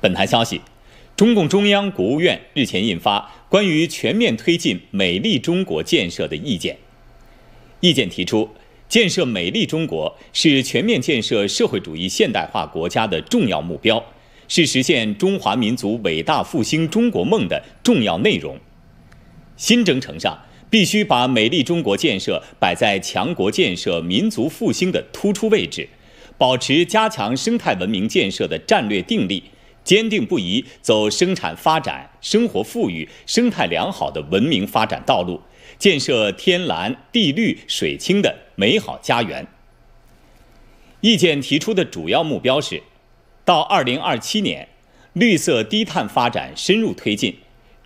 本台消息，中共中央、国务院日前印发《关于全面推进美丽中国建设的意见》。意见提出，建设美丽中国是全面建设社会主义现代化国家的重要目标，是实现中华民族伟大复兴中国梦的重要内容。新征程上，必须把美丽中国建设摆在强国建设、民族复兴的突出位置，保持加强生态文明建设的战略定力。坚定不移走生产发展、生活富裕、生态良好的文明发展道路，建设天蓝、地绿水清的美好家园。意见提出的主要目标是：到二零二七年，绿色低碳发展深入推进，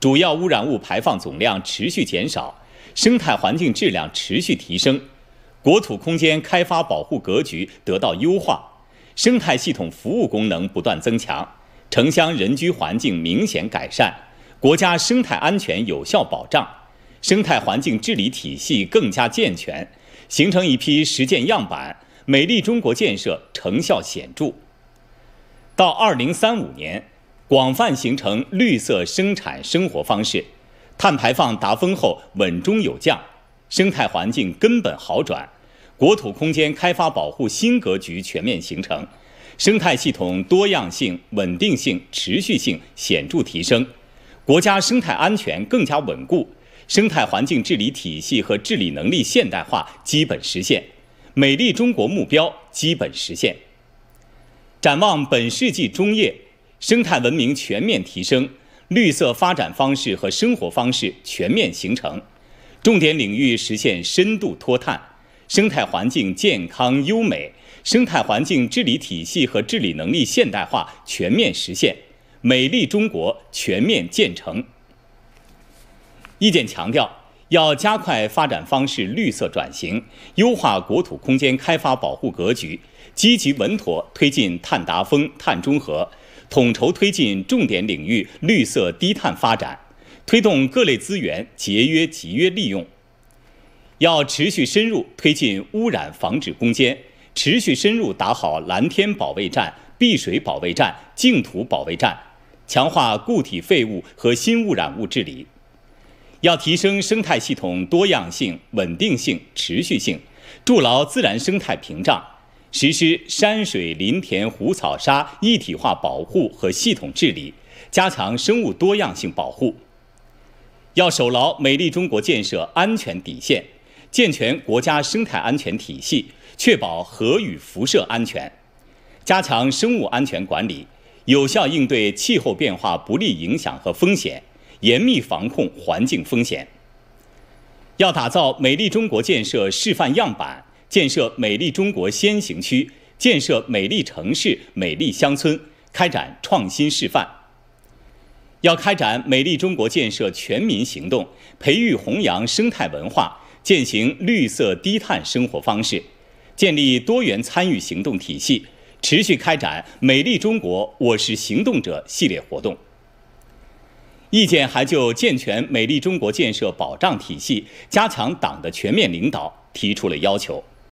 主要污染物排放总量持续减少，生态环境质量持续提升，国土空间开发保护格局得到优化，生态系统服务功能不断增强。城乡人居环境明显改善，国家生态安全有效保障，生态环境治理体系更加健全，形成一批实践样板，美丽中国建设成效显著。到二零三五年，广泛形成绿色生产生活方式，碳排放达峰后稳中有降，生态环境根本好转，国土空间开发保护新格局全面形成。生态系统多样性、稳定性、持续性显著提升，国家生态安全更加稳固，生态环境治理体系和治理能力现代化基本实现，美丽中国目标基本实现。展望本世纪中叶，生态文明全面提升，绿色发展方式和生活方式全面形成，重点领域实现深度脱碳，生态环境健康优美。生态环境治理体系和治理能力现代化全面实现，美丽中国全面建成。意见强调，要加快发展方式绿色转型，优化国土空间开发保护格局，积极稳妥推进碳达峰、碳中和，统筹推进重点领域绿色低碳发展，推动各类资源节约集约利用。要持续深入推进污染防治攻坚。持续深入打好蓝天保卫战、碧水保卫战、净土保卫战，强化固体废物和新污染物治理。要提升生态系统多样性、稳定性、持续性，筑牢自然生态屏障，实施山水林田湖草沙一体化保护和系统治理，加强生物多样性保护。要守牢美丽中国建设安全底线。健全国家生态安全体系，确保核与辐射安全，加强生物安全管理，有效应对气候变化不利影响和风险，严密防控环境风险。要打造美丽中国建设示范样板，建设美丽中国先行区，建设美丽城市、美丽乡村，开展创新示范。要开展美丽中国建设全民行动，培育弘扬生态文化。践行绿色低碳生活方式，建立多元参与行动体系，持续开展“美丽中国，我是行动者”系列活动。意见还就健全美丽中国建设保障体系、加强党的全面领导提出了要求。